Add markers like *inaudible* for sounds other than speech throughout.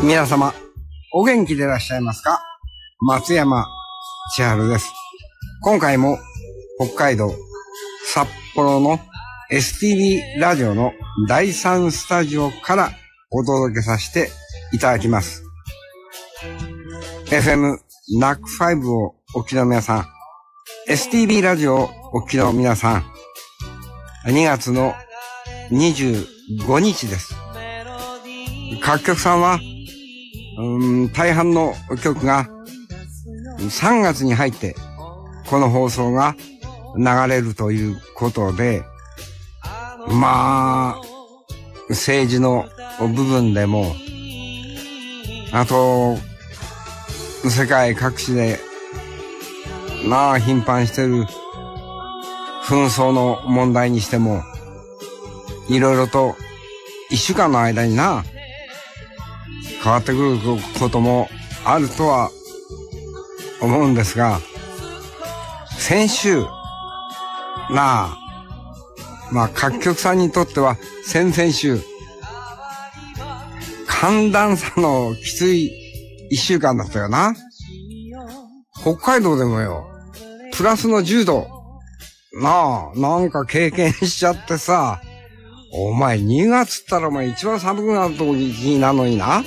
皆様、お元気でいらっしゃいますか松山千春です。今回も北海道札幌の STV ラジオの第3スタジオからお届けさせていただきます。FM ナック5をお聞きの皆さん、STV ラジオをお聞きの皆さん、2月の25日です。各局さんはん大半の曲が3月に入ってこの放送が流れるということで、まあ、政治の部分でも、あと、世界各地で、まあ、頻繁してる紛争の問題にしても、いろいろと一週間の間にな、変わってくることもあるとは思うんですが、先週、なあ、まあ、各局さんにとっては先々週、寒暖差のきつい一週間だったよな。北海道でもよ、プラスの10度。なあ、なんか経験しちゃってさ、お前2月ったらお前一番寒くなる時なのにな。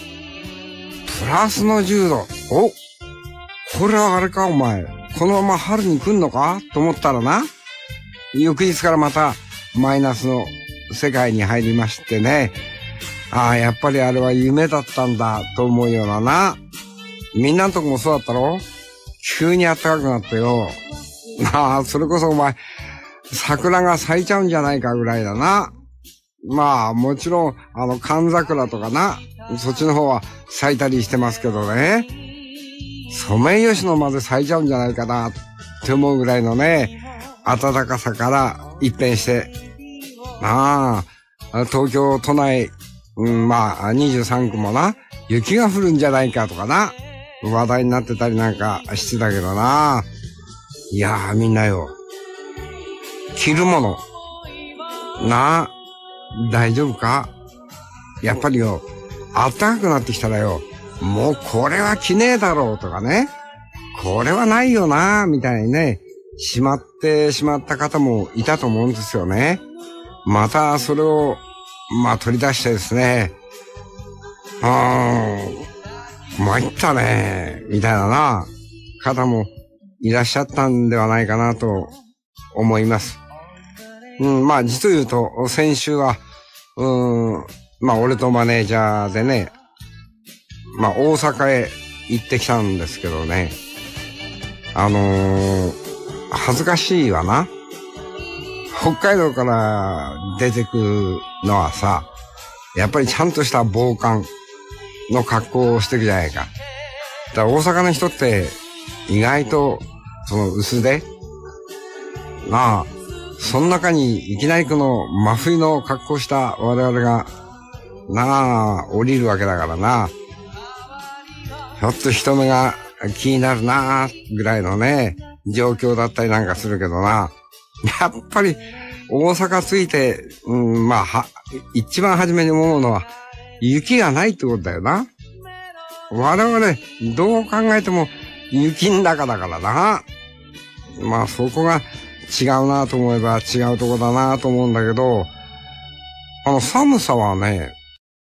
フランスの柔道。おこれはあれかお前。このまま春に来んのかと思ったらな。翌日からまたマイナスの世界に入りましてね。ああ、やっぱりあれは夢だったんだと思うようなな。みんなのとこもそうだったろ急に暖かくなったよ。まあ、それこそお前、桜が咲いちゃうんじゃないかぐらいだな。まあ、もちろん、あの、寒桜とかな、そっちの方は咲いたりしてますけどね。ソメイヨシノまで咲いちゃうんじゃないかなって思うぐらいのね、暖かさから一変して、まあ、東京都内、うん、まあ、23区もな、雪が降るんじゃないかとかな、話題になってたりなんかしてたけどな。いやーみんなよ、着るもの、なあ、大丈夫かやっぱりよ、あったかくなってきたらよ、もうこれは着ねえだろうとかね、これはないよな、みたいにね、しまってしまった方もいたと思うんですよね。またそれを、まあ取り出してですね、うーん、参ったね、みたいなな、方もいらっしゃったんではないかなと思います。うん、まあ実を言うと、先週は、うん、まあ俺とマネージャーでね、まあ大阪へ行ってきたんですけどね、あのー、恥ずかしいわな。北海道から出てくるのはさ、やっぱりちゃんとした防寒の格好をしてるじゃないか。だから大阪の人って意外とその薄手なあ、その中にいきなりこの真冬の格好した我々がなあ、降りるわけだからな。ちょっと人目が気になるなあ、ぐらいのね、状況だったりなんかするけどな。やっぱり、大阪着いて、うん、まあ、は、一番初めに思うのは、雪がないってことだよな。我々、どう考えても、雪の中だからな。まあ、そこが違うなと思えば違うとこだなと思うんだけど、あの、寒さはね、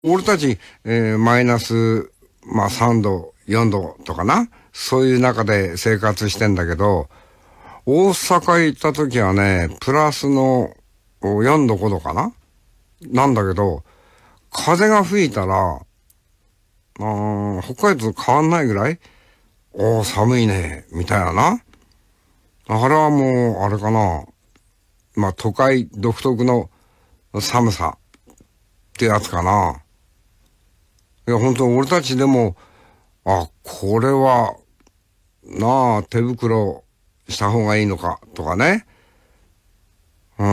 俺たち、えー、マイナス、まあ3度、4度とかな、そういう中で生活してんだけど、大阪行った時はね、プラスの4度5度かななんだけど、風が吹いたら、あ北海道と変わんないぐらいおー、寒いね、みたいなな。あれはもう、あれかな。まあ、都会独特の寒さってやつかな。いや、本当俺たちでも、あ、これは、なあ、手袋した方がいいのか、とかね。うん、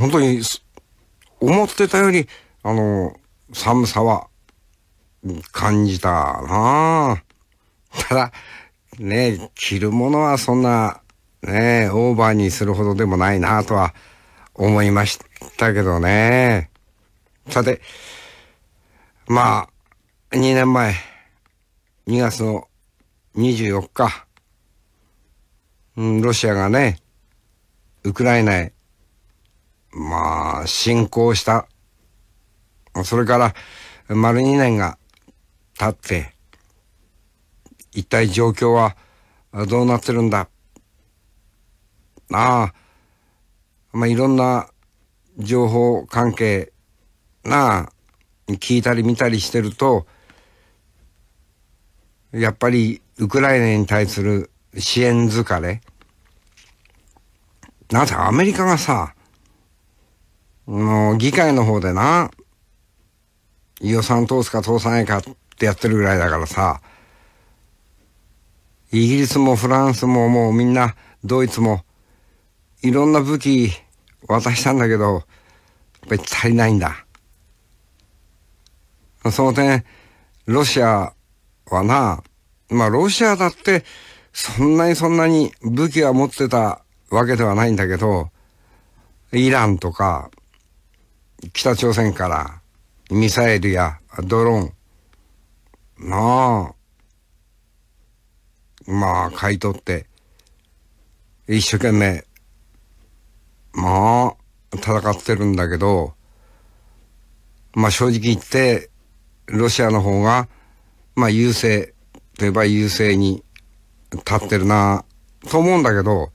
本当に、思ってたより、あの、寒さは、感じたなあ。ただ、ね着るものはそんな、ねオーバーにするほどでもないなとは思いましたけどね。さて、まあ、2年前、2月の24日、うん、ロシアがね、ウクライナへ、まあ、侵攻した。それから、丸2年が経って、一体状況はどうなってるんだ。ああ、まあ、いろんな情報関係なあ、聞いたり見たりしてると、やっぱりウクライナに対する支援疲れ。なぜアメリカがさ、の議会の方でな、予算通すか通さないかってやってるぐらいだからさ、イギリスもフランスももうみんなドイツもいろんな武器渡したんだけど、やっぱり足りないんだ。その点、ロシアはな、まあロシアだって、そんなにそんなに武器は持ってたわけではないんだけど、イランとか、北朝鮮からミサイルやドローン、なあ、まあ買い取って、一生懸命、まあ、戦ってるんだけど、まあ正直言って、ロシアの方がまあ優勢といえば優勢に立ってるなと思うんだけど、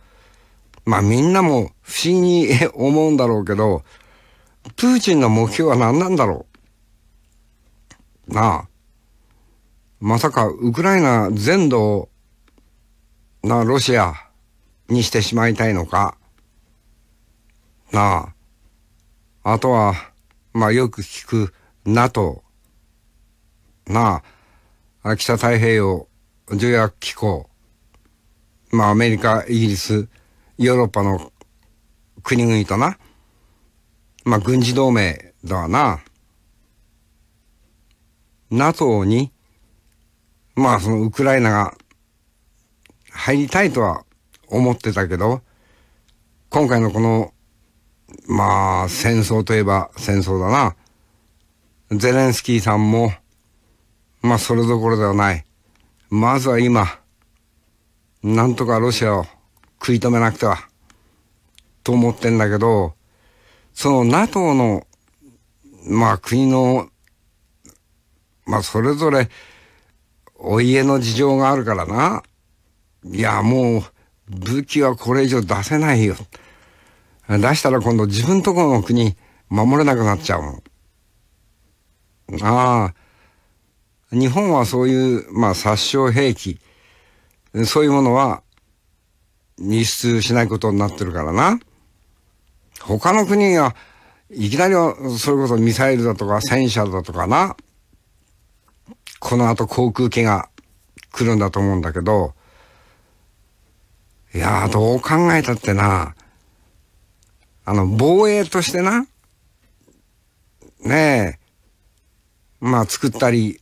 まあみんなも不思議に思うんだろうけど、プーチンの目標は何なんだろうなあ。まさかウクライナ全土をなあ、ロシアにしてしまいたいのか。なあ。あとは、まあよく聞く NATO。なあ。北太平洋条約機構、まあアメリカ、イギリス、ヨーロッパの国々とな、まあ軍事同盟だわな、NATO に、まあそのウクライナが入りたいとは思ってたけど、今回のこの、まあ戦争といえば戦争だな、ゼレンスキーさんも、まあそれどころではない。まずは今、なんとかロシアを食い止めなくては、と思ってんだけど、その NATO の、まあ国の、まあそれぞれ、お家の事情があるからな。いや、もう、武器はこれ以上出せないよ。出したら今度自分とこの国守れなくなっちゃうもん。ああ、日本はそういう、まあ、殺傷兵器、そういうものは輸出しないことになってるからな。他の国が、いきなりそれこそミサイルだとか戦車だとかな、この後航空機が来るんだと思うんだけど、いやー、どう考えたってな、あの、防衛としてな、ねえ、まあ作ったり、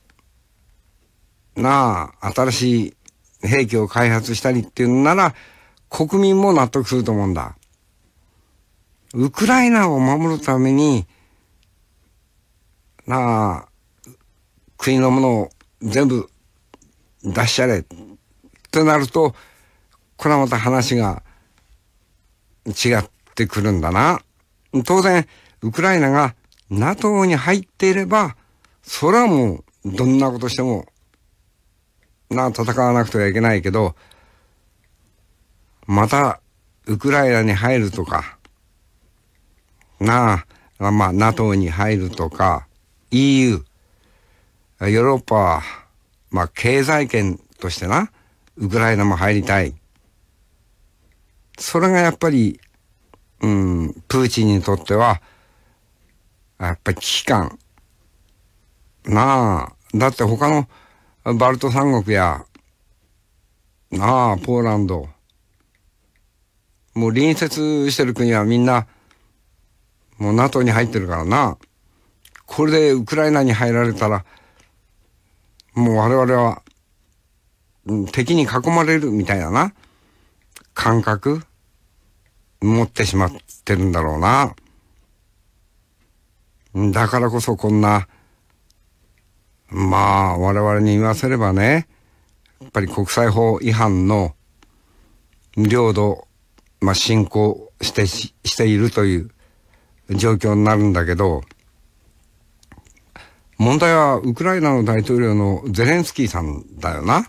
なあ、新しい兵器を開発したりっていうなら、国民も納得すると思うんだ。ウクライナを守るために、なあ、国のものを全部出しちゃれってなると、これはまた話が違ってくるんだな。当然、ウクライナが NATO に入っていれば、それはもうどんなことしてもな戦わなくてはいけないけど、また、ウクライナに入るとか、なあ、まあ、NATO に入るとか、EU、ヨーロッパは、まあ、経済圏としてな、ウクライナも入りたい。それがやっぱり、うん、プーチンにとっては、やっぱり危機感。なあ、だって他の、バルト三国や、ああ、ポーランド。もう隣接してる国はみんな、もう NATO に入ってるからな。これでウクライナに入られたら、もう我々は、敵に囲まれるみたいなな、感覚、持ってしまってるんだろうな。だからこそこんな、まあ、我々に言わせればね、やっぱり国際法違反の領土、まあ、侵攻してし、しているという状況になるんだけど、問題はウクライナの大統領のゼレンスキーさんだよな。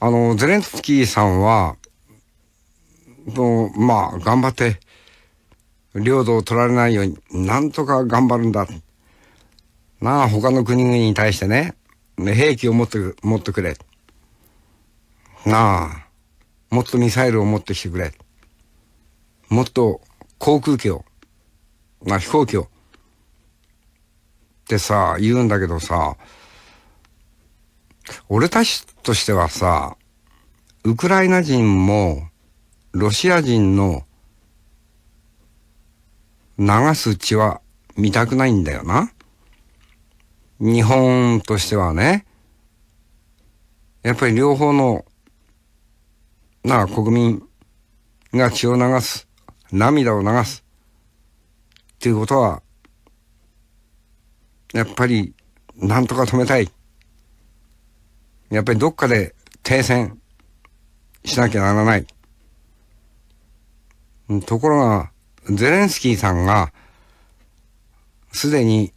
あの、ゼレンスキーさんは、のまあ、頑張って、領土を取られないように、なんとか頑張るんだっまあ他の国々に対してね、兵器を持って、持ってくれ。なあ、もっとミサイルを持ってきてくれ。もっと航空機を、まあ飛行機を。ってさ、言うんだけどさ、俺たちとしてはさ、ウクライナ人も、ロシア人の流す血は見たくないんだよな。日本としてはね、やっぱり両方の、なあ、国民が血を流す、涙を流す、っていうことは、やっぱり、なんとか止めたい。やっぱりどっかで停戦しなきゃならない。ところが、ゼレンスキーさんが、すでに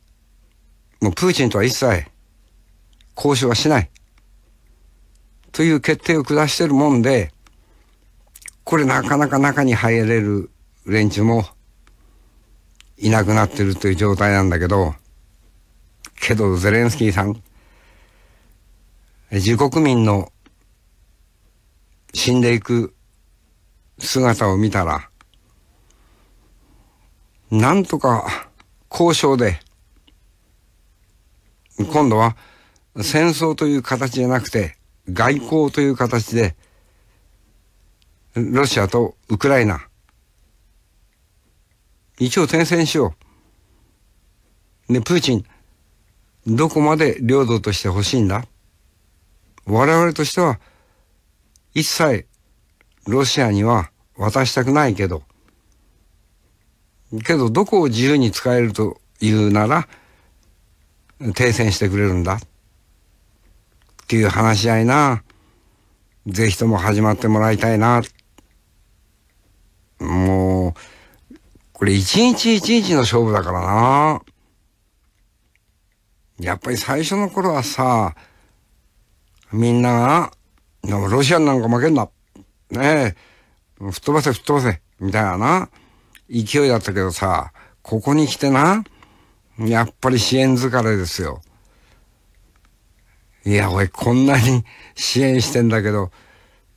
もうプーチンとは一切交渉はしない。という決定を下してるもんで、これなかなか中に入れる連中もいなくなってるという状態なんだけど、けどゼレンスキーさん、自国民の死んでいく姿を見たら、なんとか交渉で今度は戦争という形じゃなくて外交という形でロシアとウクライナ一応転戦しよう。で、プーチン、どこまで領土として欲しいんだ我々としては、一切ロシアには渡したくないけど、けどどこを自由に使えるというなら、停戦してくれるんだっていう話し合いな、ぜひとも始まってもらいたいな。もう、これ一日一日の勝負だからな。やっぱり最初の頃はさ、みんながな、ロシアなんか負けんな。ねえ、吹っ飛ばせ吹っ飛ばせ、みたいなな、勢いだったけどさ、ここに来てな、やっぱり支援疲れですよ。いや、俺こんなに支援してんだけど、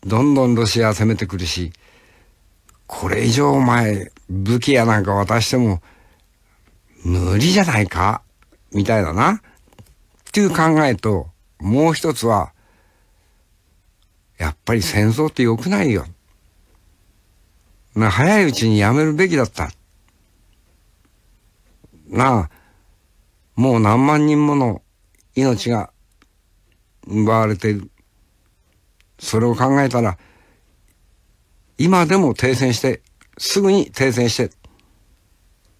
どんどんロシア攻めてくるし、これ以上お前、武器やなんか渡しても、無理じゃないかみたいだな。っていう考えと、もう一つは、やっぱり戦争って良くないよ。な、早いうちにやめるべきだった。なあ、もう何万人もの命が奪われている。それを考えたら、今でも停戦して、すぐに停戦して、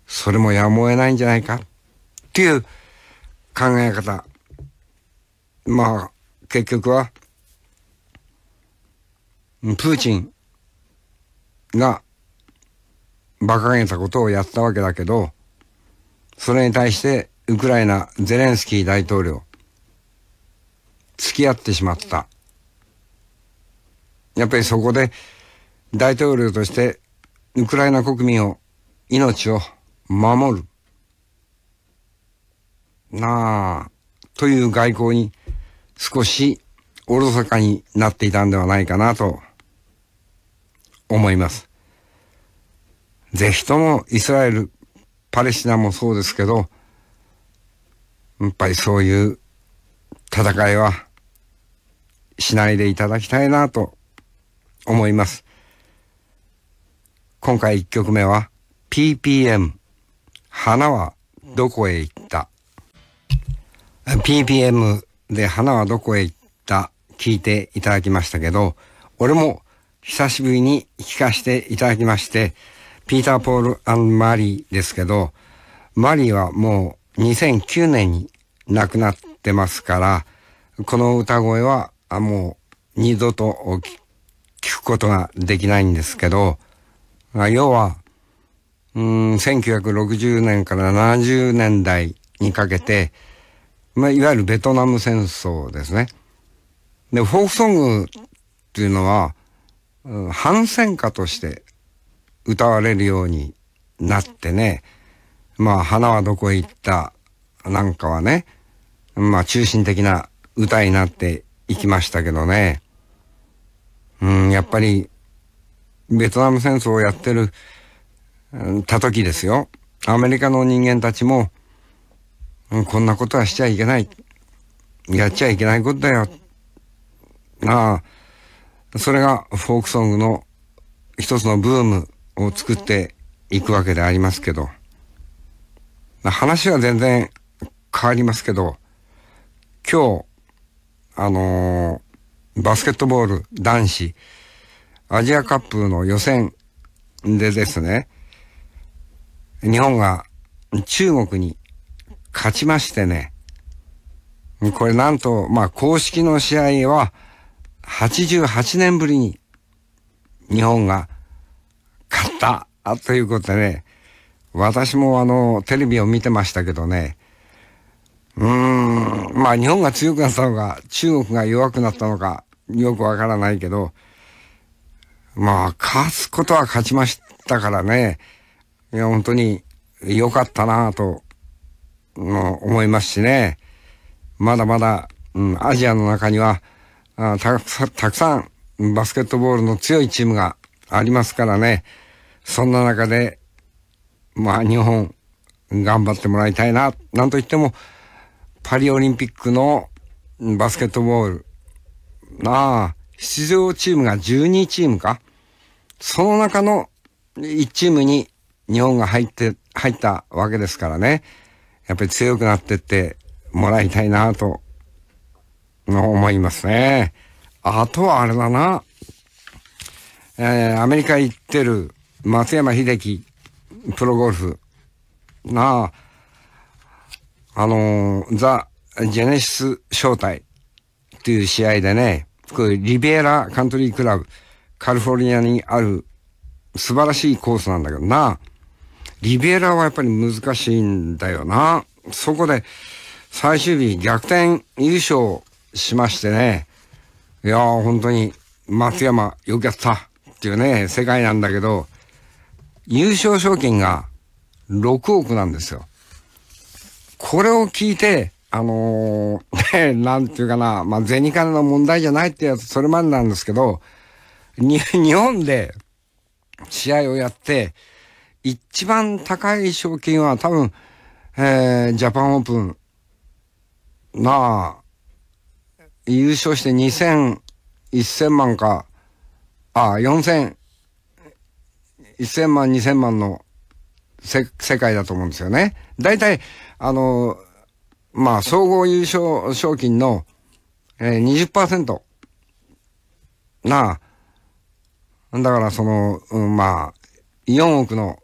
それもやむを得ないんじゃないかっていう考え方。まあ、結局は、プーチンが馬鹿げたことをやったわけだけど、それに対してウクライナゼレンスキー大統領付き合ってしまったやっぱりそこで大統領としてウクライナ国民を命を守るなあという外交に少しおろそかになっていたんではないかなと思います。ぜひともイスラエル、パレスチナもそうですけど、やっぱりそういう戦いはしないでいただきたいなと思います。今回1曲目は PPM 花はどこへ行った PPM で花はどこへ行った聞いていただきましたけど俺も久しぶりに聞かせていただきましてピーター・ポールアン・マリーですけどマリーはもう2009年に亡くなってますから、この歌声はもう二度と聞くことができないんですけど、要は、うん、1960年から70年代にかけて、まあ、いわゆるベトナム戦争ですね。で、フォークソングっていうのは、反戦歌として歌われるようになってね、まあ、花はどこへ行ったなんかはね、まあ、中心的な歌になっていきましたけどね。うん、やっぱり、ベトナム戦争をやってる、た時ですよ。アメリカの人間たちも、こんなことはしちゃいけない。やっちゃいけないことだよ。なあ、それがフォークソングの一つのブームを作っていくわけでありますけど。話は全然変わりますけど、今日、あのー、バスケットボール男子、アジアカップの予選でですね、日本が中国に勝ちましてね、これなんと、まあ公式の試合は88年ぶりに日本が勝ったということでね、私もあの、テレビを見てましたけどね、うーん、まあ日本が強くなったのか、中国が弱くなったのか、よくわからないけど、まあ、勝つことは勝ちましたからね、いや、本当に良かったなぁと、思いますしね、まだまだ、うん、アジアの中には、あたたくさんバスケットボールの強いチームがありますからね、そんな中でまあ日本頑張ってもらいたいな。なんといっても、パリオリンピックのバスケットボール。なあ、出場チームが12チームか。その中の1チームに日本が入って、入ったわけですからね。やっぱり強くなってってもらいたいなと、思いますね。あとはあれだな。えー、アメリカ行ってる松山秀樹プロゴルフなあのー、ザ・ジェネシス招待っていう試合でね、これリベーラカントリークラブ、カリフォルニアにある素晴らしいコースなんだけどな、リベーラはやっぱり難しいんだよな。そこで最終日逆転優勝しましてね、いやー本当に松山よくやったっていうね、世界なんだけど、優勝賞金が6億なんですよ。これを聞いて、あのー、*laughs* ね、なんていうかな、まあ、銭金の問題じゃないってやつ、それまでなんですけど、に、日本で試合をやって、一番高い賞金は多分、えー、ジャパンオープン、なあ、優勝して2000、1000万か、あ、4000、1000万、2000万の世界だと思うんですよね。大体、あの、まあ、総合優勝賞金の、えー、20%あ。だからその、うん、まあ、4億の、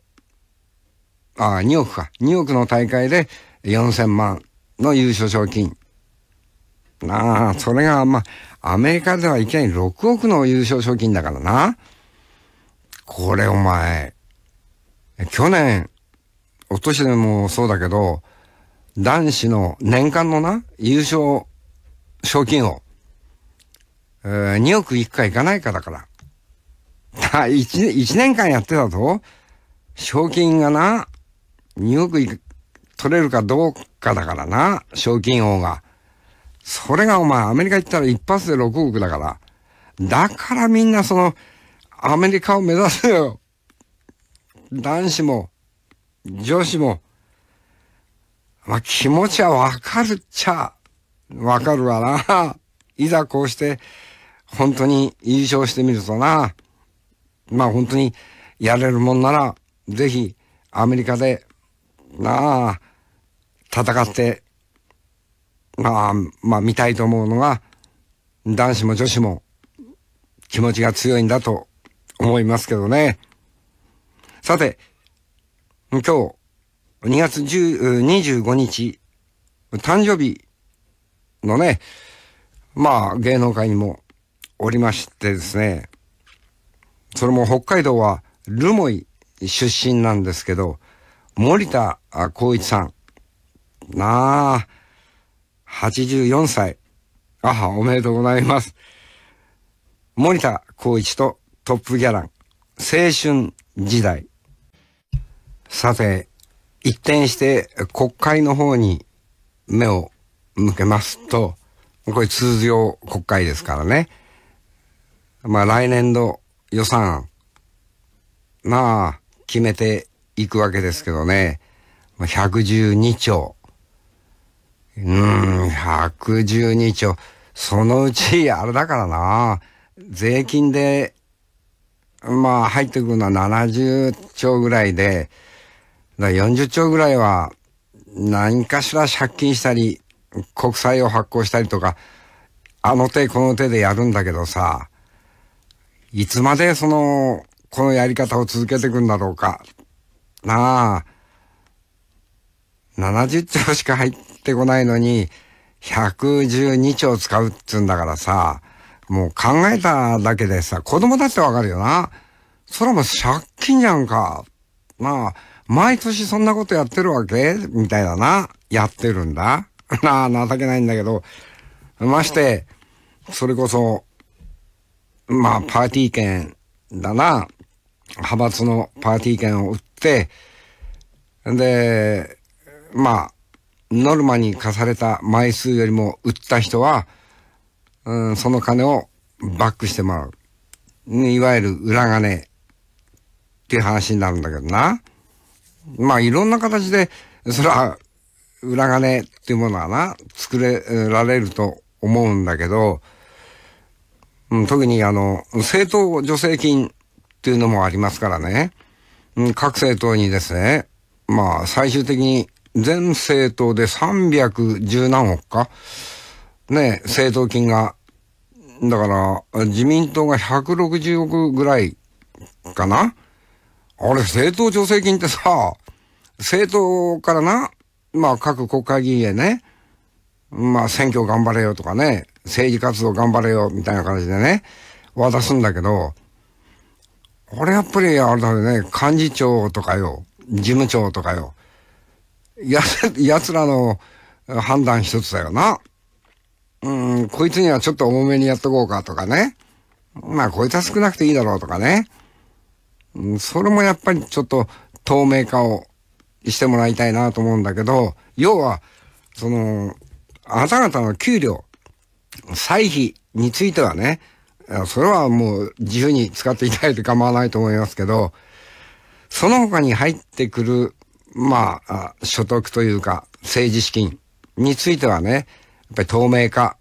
あ、2億か。2億の大会で4000万の優勝賞金。なあ、それが、まあ、アメリカではいきなり6億の優勝賞金だからな。これお前、去年、おとしでもそうだけど、男子の年間のな、優勝賞金を、えー、2億いくかいかないかだから。1, *laughs* 1年間やってたぞ。賞金がな、2億い取れるかどうかだからな、賞金王が。それがお前、アメリカ行ったら一発で6億だから。だからみんなその、アメリカを目指すよ。男子も、女子も、まあ、気持ちはわかるっちゃ、わかるわな。いざこうして、本当に優勝してみるとな。まあ本当にやれるもんなら、ぜひアメリカで、なあ、戦って、まあ、まあ見たいと思うのが、男子も女子も気持ちが強いんだと思いますけどね。さて、今日、2月25日、誕生日のね、まあ芸能界にもおりましてですね、それも北海道は留萌出身なんですけど、森田光一さん。なあ、84歳。あ、おめでとうございます。森田光一とトップギャラン、青春時代。さて、一転して国会の方に目を向けますと、これ通常国会ですからね。まあ来年度予算案、まあ決めていくわけですけどね、112兆。うーん、112兆。そのうち、あれだからな、税金でまあ入ってくるのは70兆ぐらいで、だ40兆ぐらいは何かしら借金したり、国債を発行したりとか、あの手この手でやるんだけどさ、いつまでその、このやり方を続けていくんだろうか。なあ、70兆しか入ってこないのに、112兆使うっつうんだからさ、もう考えただけでさ、子供だってわかるよな。そらもう借金じゃんか。まあ、毎年そんなことやってるわけみたいだな。やってるんだ。*laughs* なあ、情けないんだけど。まして、それこそ、まあ、パーティー券だな。派閥のパーティー券を売って、で、まあ、ノルマに課された枚数よりも売った人は、うん、その金をバックしてもらう。いわゆる裏金っていう話になるんだけどな。まあいろんな形で、それは裏金っていうものはな、作れられると思うんだけど、うん、特にあの、政党助成金っていうのもありますからね。うん、各政党にですね、まあ最終的に全政党で310何億か、ね、政党金がだから、自民党が160億ぐらいかなあれ、政党助成金ってさ、政党からな、まあ各国会議員へね、まあ選挙頑張れよとかね、政治活動頑張れよみたいな感じでね、渡すんだけど、俺やっぱりあれだね、幹事長とかよ、事務長とかよ、や、奴らの判断一つだよな。うん、こいつにはちょっと重めにやっとこうかとかね。まあ、こいつは少なくていいだろうとかね。うん、それもやっぱりちょっと透明化をしてもらいたいなと思うんだけど、要は、その、あなた方の給料、歳費についてはね、それはもう自由に使っていただいて構わないと思いますけど、その他に入ってくる、まあ、所得というか、政治資金についてはね、っぱり透明化、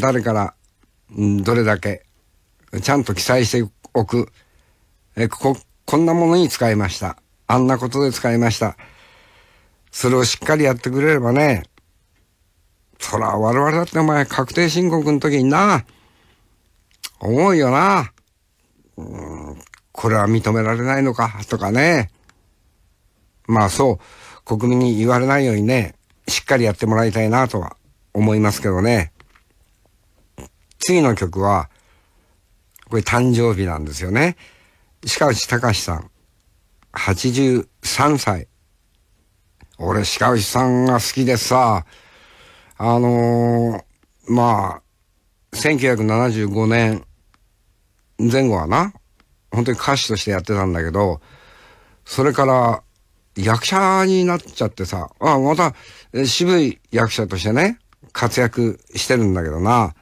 誰から、どれだけ、ちゃんと記載しておく。え、こ、こんなものに使いました。あんなことで使いました。それをしっかりやってくれればね、そら、我々だってお前、確定申告の時にな、思うよな。うん、これは認められないのか、とかね。まあそう、国民に言われないようにね、しっかりやってもらいたいなとは思いますけどね。次の曲は、これ誕生日なんですよね。鹿内隆さん、83歳。俺、鹿内さんが好きでさ、あのー、まあ、1975年前後はな、本当に歌手としてやってたんだけど、それから、役者になっちゃってさ、あまた、渋い役者としてね、活躍してるんだけどな。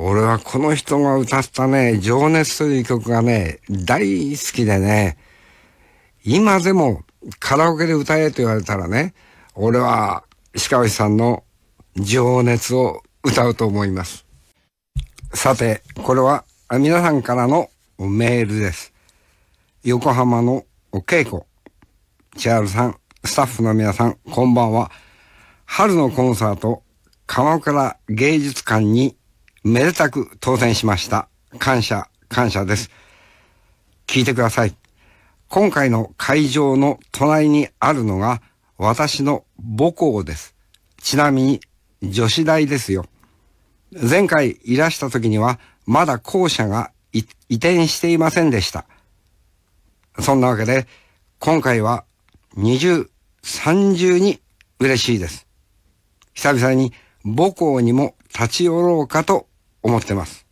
俺はこの人が歌ったね、情熱という曲がね、大好きでね、今でもカラオケで歌えと言われたらね、俺は鹿川さんの情熱を歌うと思います。さて、これは皆さんからのメールです。横浜のお稽古。千春さん、スタッフの皆さん、こんばんは。春のコンサート、鎌倉芸術館にめでたく当選しました。感謝、感謝です。聞いてください。今回の会場の隣にあるのが私の母校です。ちなみに女子大ですよ。前回いらした時にはまだ校舎が移転していませんでした。そんなわけで今回は20、3重に嬉しいです。久々に母校にも立ち寄ろうかと思ってます。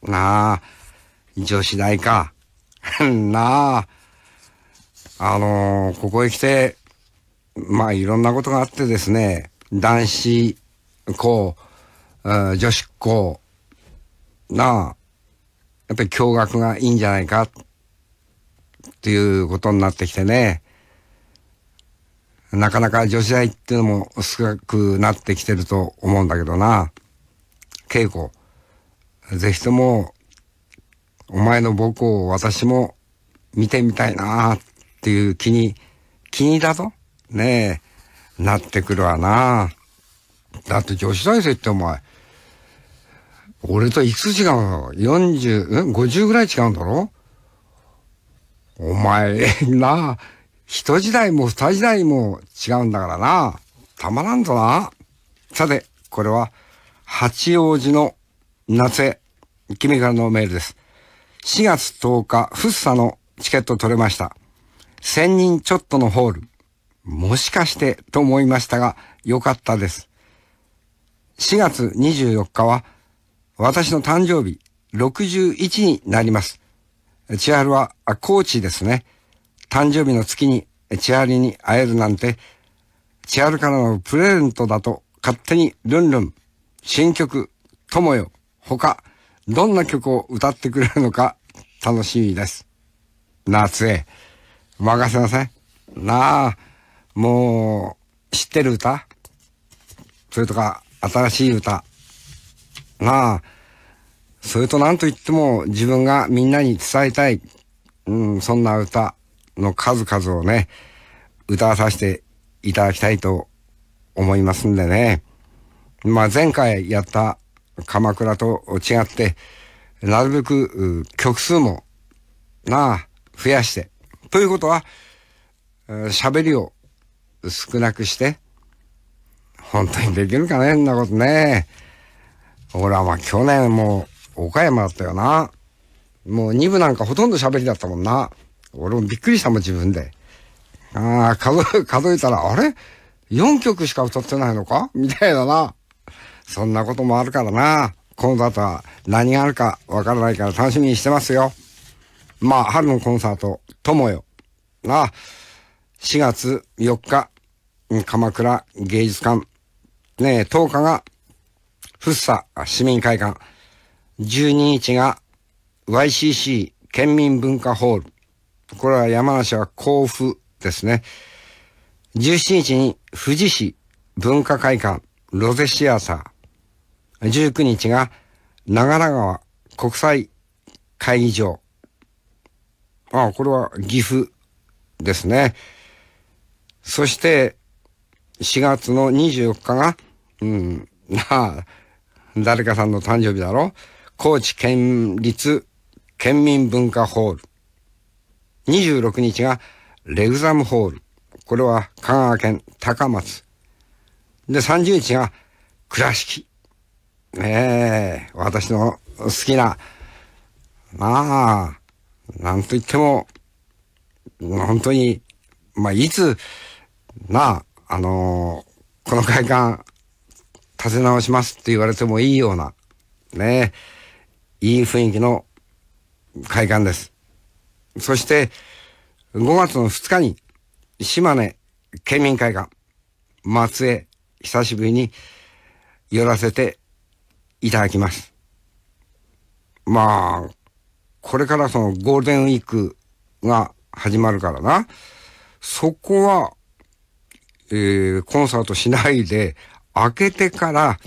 なあ、女子大か。*laughs* なあ、あのー、ここへ来て、まあいろんなことがあってですね、男子校、女子校、なあ、やっぱり驚愕がいいんじゃないか、っていうことになってきてね。なかなか女子大っていうのも少なくなってきてると思うんだけどな。稽古、ぜひとも、お前の母校を私も見てみたいなっていう気に、気にだぞねえ、なってくるわな。だって女子大生ってお前、俺といくつ違うの ?40、ん ?50 ぐらい違うんだろお前、なあ。一時代も二時代も違うんだからな。たまらんぞな。さて、これは、八王子の夏江、君からのメールです。4月10日、フッサのチケット取れました。1000人ちょっとのホール。もしかしてと思いましたが、よかったです。4月24日は、私の誕生日、61になります。千春は、高知ですね。誕生日の月にチアリに会えるなんて、チアリからのプレゼントだと勝手にルンルン、新曲、友よ、他、どんな曲を歌ってくれるのか楽しみです。夏へ、任せなさい。なあ、もう、知ってる歌それとか、新しい歌。なあ、それと何と言っても自分がみんなに伝えたい、うん、そんな歌。の数々をね、歌わさせていただきたいと思いますんでね。まあ前回やった鎌倉と違って、なるべく曲数もなあ、増やして。ということは、喋りを少なくして、本当にできるかねんなことね。俺はまあ去年も岡山だったよな。もう2部なんかほとんど喋りだったもんな。俺もびっくりしたもん、自分で。ああ、数、え、*laughs* 数えたら、あれ ?4 曲しか歌ってないのかみたいだな。そんなこともあるからな。サートは何があるかわからないから楽しみにしてますよ。まあ、春のコンサート、友よ。なあ、4月4日、鎌倉芸術館。ねえ、10日が、っさ、市民会館。12日が、YCC 県民文化ホール。これは山梨は甲府ですね。17日に富士市文化会館ロゼシアサー。19日が長良川国際会議場。ああ、これは岐阜ですね。そして、4月の24日が、うん、なあ、誰かさんの誕生日だろ高知県立県民文化ホール。26日がレグザムホール。これは香川県高松。で、30日が倉敷。ええー、私の好きな、まあ、なんと言っても、本当に、まあ、いつ、なあ、あのー、この会館、立て直しますって言われてもいいような、ねいい雰囲気の会館です。そして、5月の2日に、島根県民会館、松江、久しぶりに寄らせていただきます。まあ、これからそのゴールデンウィークが始まるからな、そこは、えー、コンサートしないで、明けてから、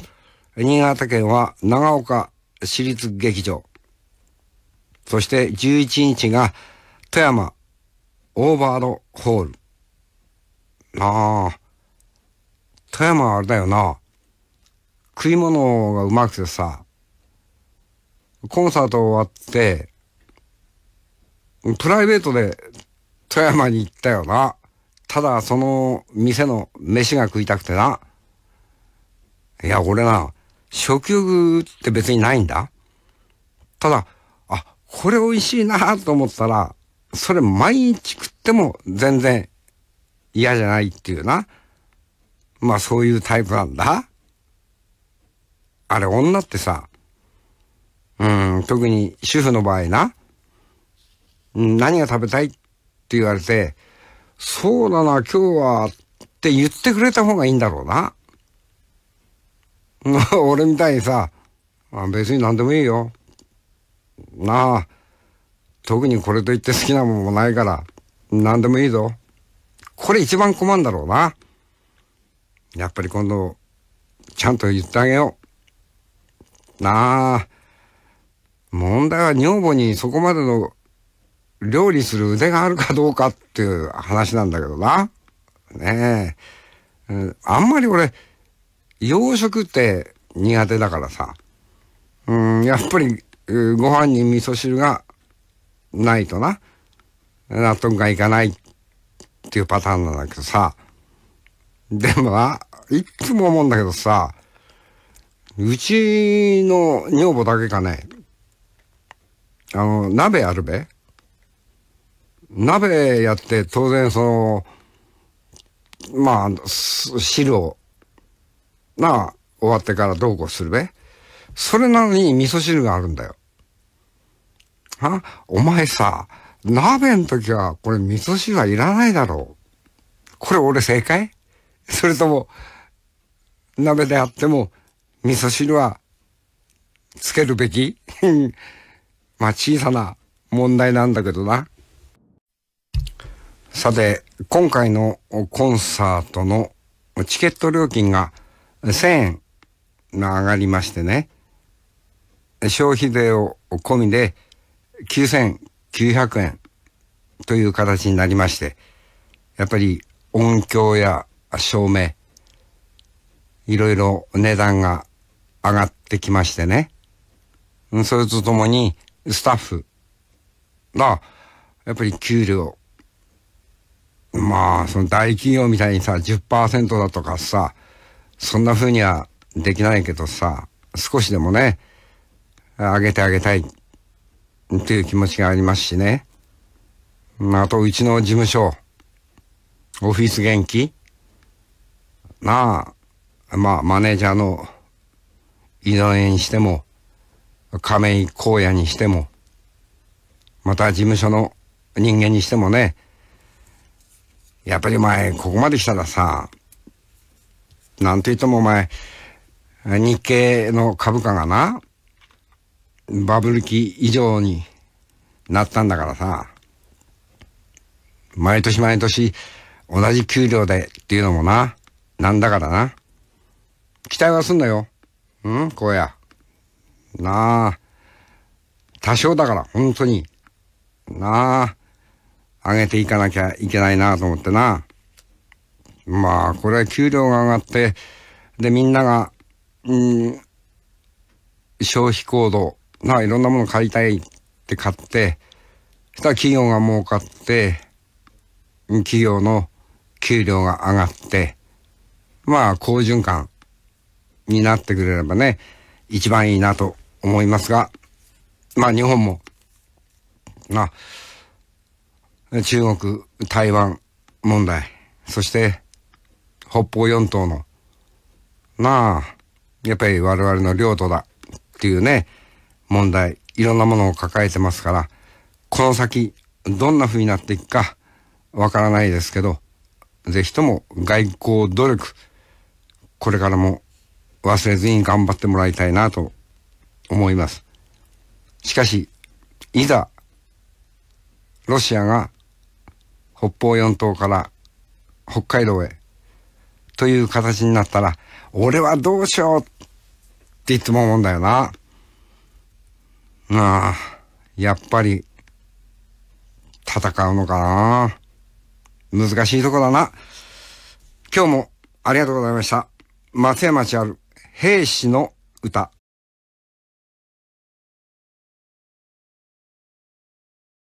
新潟県は長岡市立劇場。そして11日が富山、オーバードホール。なあ、富山あれだよな。食い物がうまくてさ、コンサート終わって、プライベートで富山に行ったよな。ただその店の飯が食いたくてな。いや、俺な、食欲って別にないんだ。ただ、あ、これ美味しいなと思ったら、それ毎日食っても全然嫌じゃないっていうな。まあそういうタイプなんだ。あれ女ってさ、うん、特に主婦の場合な、何が食べたいって言われて、そうだな、今日はって言ってくれた方がいいんだろうな。*laughs* 俺みたいにさ、別に何でもいいよ。なあ、特にこれといって好きなもんもないから、何でもいいぞ。これ一番困るんだろうな。やっぱり今度、ちゃんと言ってあげよう。なあ、問題は女房にそこまでの料理する腕があるかどうかっていう話なんだけどな。ねえ。あんまり俺、洋食って苦手だからさ。うん、やっぱり、ご飯に味噌汁がないとな、納得がいかないっていうパターンなんだけどさ、でもな、いつも思うんだけどさ、うちの女房だけかね、あの、鍋あるべ鍋やって当然その、まあ、汁を、な終わってからどうこうするべそれなのに味噌汁があるんだよ。あ、お前さ、鍋の時は、これ味噌汁はいらないだろう。これ俺正解 *laughs* それとも、鍋であっても、味噌汁は、つけるべき *laughs* まあ小さな問題なんだけどな。さて、今回のコンサートのチケット料金が1000円が上がりましてね、消費税を込みで9900円という形になりまして、やっぱり音響や照明、いろいろ値段が上がってきましてね。それとともに、スタッフが、やっぱり給料、まあ、その大企業みたいにさ、10%だとかさ、そんな風にはできないけどさ、少しでもね、上げてあげたい。っていう気持ちがありますしね。あと、うちの事務所、オフィス元気なあ、まあ、マネージャーの井上にしても、亀井荒野にしても、また事務所の人間にしてもね、やっぱりお前、ここまで来たらさ、なんと言ってもお前、日経の株価がな、バブル期以上になったんだからさ、毎年毎年同じ給料でっていうのもな、なんだからな。期待はすんのよ。うんこうや。なあ。多少だから、本当に。なあ。上げていかなきゃいけないなあと思ってな。まあ、これは給料が上がって、で、みんなが、うん、消費行動まあいろんなもの買いたいって買って、したら企業が儲かって、企業の給料が上がって、まあ好循環になってくれればね、一番いいなと思いますが、まあ日本も、まあ、中国、台湾問題、そして北方四島の、まあ、やっぱり我々の領土だっていうね、問題、いろんなものを抱えてますから、この先、どんな風になっていくか、わからないですけど、ぜひとも外交努力、これからも忘れずに頑張ってもらいたいなと思います。しかし、いざ、ロシアが北方四島から北海道へという形になったら、俺はどうしようって言っても思うんだよな。ああ、やっぱり、戦うのかな難しいとこだな。今日もありがとうございました。松山千春、兵士の歌。